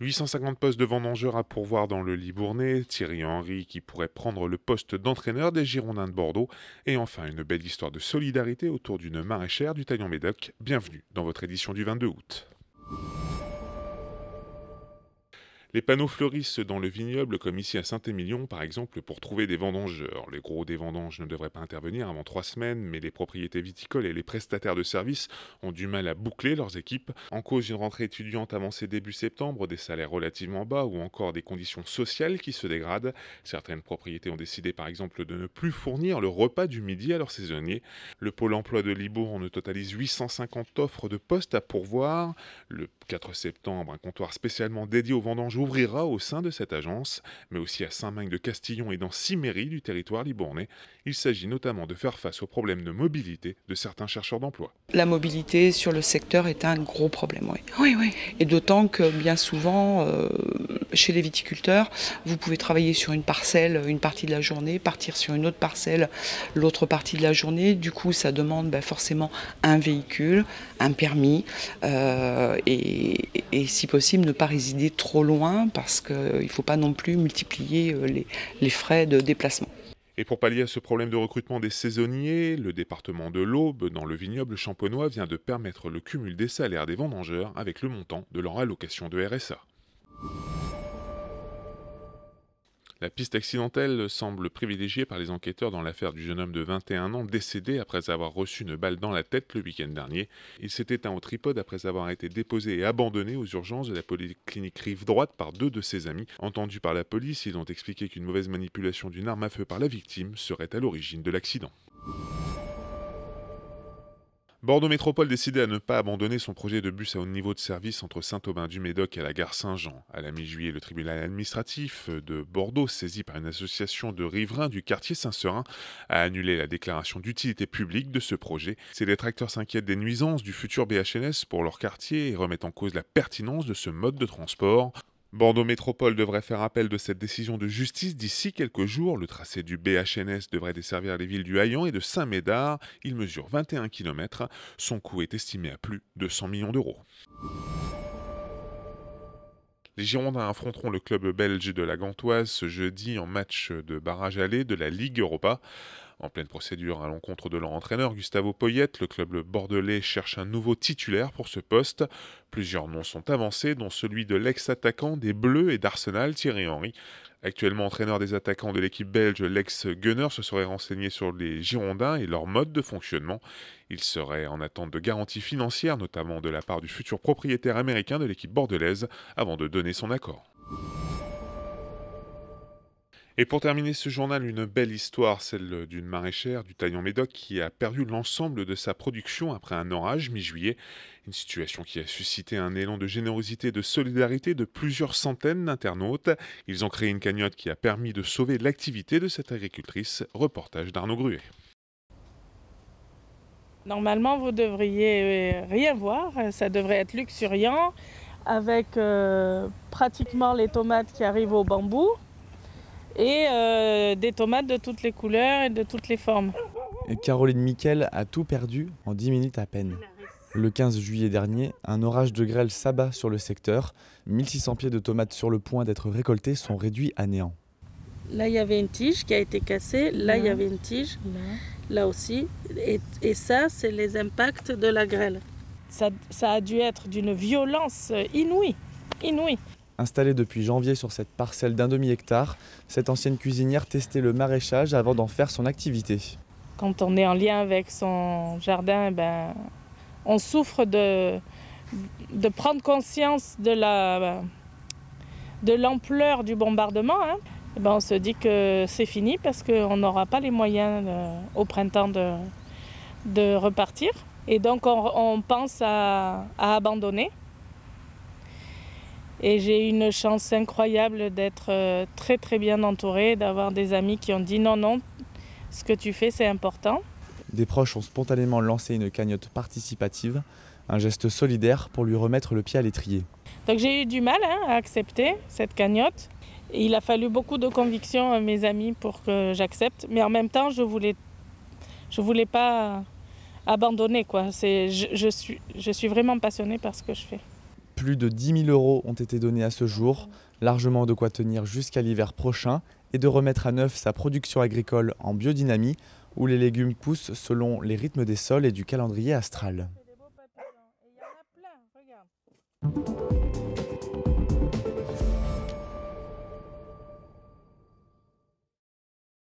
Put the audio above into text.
850 postes de vendangeurs à pourvoir dans le Libournais, Thierry Henry qui pourrait prendre le poste d'entraîneur des Girondins de Bordeaux, et enfin une belle histoire de solidarité autour d'une maraîchère du Taillon Médoc. Bienvenue dans votre édition du 22 août. Les panneaux fleurissent dans le vignoble, comme ici à Saint-Émilion, par exemple, pour trouver des vendangeurs. Les gros des vendanges ne devraient pas intervenir avant trois semaines, mais les propriétés viticoles et les prestataires de services ont du mal à boucler leurs équipes. En cause une rentrée étudiante avancée début septembre, des salaires relativement bas ou encore des conditions sociales qui se dégradent. Certaines propriétés ont décidé, par exemple, de ne plus fournir le repas du midi à leurs saisonniers. Le pôle emploi de Libourg ne totalise 850 offres de postes à pourvoir. Le 4 septembre, un comptoir spécialement dédié aux vendangeurs ouvrira au sein de cette agence, mais aussi à Saint-Magne-de-Castillon et dans six mairies du territoire libournais. Il s'agit notamment de faire face aux problèmes de mobilité de certains chercheurs d'emploi. La mobilité sur le secteur est un gros problème, oui. Oui, Et d'autant que bien souvent, euh, chez les viticulteurs, vous pouvez travailler sur une parcelle une partie de la journée, partir sur une autre parcelle l'autre partie de la journée. Du coup, ça demande bah, forcément un véhicule, un permis, euh, et si possible, ne pas résider trop loin parce qu'il euh, ne faut pas non plus multiplier euh, les, les frais de déplacement. Et pour pallier à ce problème de recrutement des saisonniers, le département de l'Aube, dans le vignoble champenois, vient de permettre le cumul des salaires des vendangeurs avec le montant de leur allocation de RSA. La piste accidentelle semble privilégiée par les enquêteurs dans l'affaire du jeune homme de 21 ans décédé après avoir reçu une balle dans la tête le week-end dernier. Il s'est éteint au tripode après avoir été déposé et abandonné aux urgences de la polyclinique Rive Droite par deux de ses amis. Entendus par la police, ils ont expliqué qu'une mauvaise manipulation d'une arme à feu par la victime serait à l'origine de l'accident. Bordeaux Métropole décidait à ne pas abandonner son projet de bus à haut niveau de service entre Saint-Aubin-du-Médoc et la gare Saint-Jean. À la mi-juillet, le tribunal administratif de Bordeaux, saisi par une association de riverains du quartier Saint-Serin, a annulé la déclaration d'utilité publique de ce projet. Ces détracteurs s'inquiètent des nuisances du futur BHNS pour leur quartier et remettent en cause la pertinence de ce mode de transport. Bordeaux Métropole devrait faire appel de cette décision de justice d'ici quelques jours. Le tracé du BHNS devrait desservir les villes du Haillon et de Saint-Médard. Il mesure 21 km. Son coût est estimé à plus de 100 millions d'euros. Les Girondins affronteront le club belge de la Gantoise ce jeudi en match de barrage aller de la Ligue Europa. En pleine procédure à l'encontre de leur entraîneur Gustavo Poyette, le club bordelais cherche un nouveau titulaire pour ce poste. Plusieurs noms sont avancés, dont celui de l'ex-attaquant des Bleus et d'Arsenal, Thierry Henry. Actuellement entraîneur des attaquants de l'équipe belge, l'ex-gunner se serait renseigné sur les Girondins et leur mode de fonctionnement. Il serait en attente de garanties financières, notamment de la part du futur propriétaire américain de l'équipe bordelaise, avant de donner son accord. Et pour terminer ce journal, une belle histoire, celle d'une maraîchère du Taillon Médoc qui a perdu l'ensemble de sa production après un orage mi-juillet. Une situation qui a suscité un élan de générosité et de solidarité de plusieurs centaines d'internautes. Ils ont créé une cagnotte qui a permis de sauver l'activité de cette agricultrice. Reportage d'Arnaud Gruet. Normalement, vous devriez euh, rien voir. Ça devrait être luxuriant avec euh, pratiquement les tomates qui arrivent au bambou et euh, des tomates de toutes les couleurs et de toutes les formes. Caroline Miquel a tout perdu en 10 minutes à peine. Le 15 juillet dernier, un orage de grêle s'abat sur le secteur. 1600 pieds de tomates sur le point d'être récoltés sont réduits à néant. Là, il y avait une tige qui a été cassée. Là, il y avait une tige. Là, aussi. Et, ça, c'est les impacts de la grêle. ça a dû être d'une violence inouïe. Inouïe. Installée depuis janvier sur cette parcelle d'un demi-hectare, cette ancienne cuisinière testait le maraîchage avant d'en faire son activité. Quand on est en lien avec son jardin, eh ben, on souffre de, de prendre conscience de la de l'ampleur du bombardement, hein. eh ben, on se dit que c'est fini parce qu'on n'aura pas les moyens euh, au printemps de, de, repartir. Et donc on, pense à abandonner. Et j'ai eu une chance incroyable d'être euh, très très bien entourée, d'avoir des amis qui ont dit non, non, ce que tu fais c'est important. Des proches ont spontanément lancé une cagnotte participative, un geste solidaire pour lui remettre le pied à l'étrier. Donc j'ai eu du mal hein, à accepter cette cagnotte. Il a fallu beaucoup de conviction à euh, mes amis pour que j'accepte, mais en même temps je voulais, je voulais pas abandonner quoi. C'est, je, je, suis, je suis vraiment passionnée par ce que je fais. Plus de 10 000 euros ont été donnés à ce jour, largement de quoi tenir jusqu'à l'hiver prochain et de remettre à neuf sa production agricole en biodynamie, où les légumes poussent selon les rythmes des sols et du calendrier astral.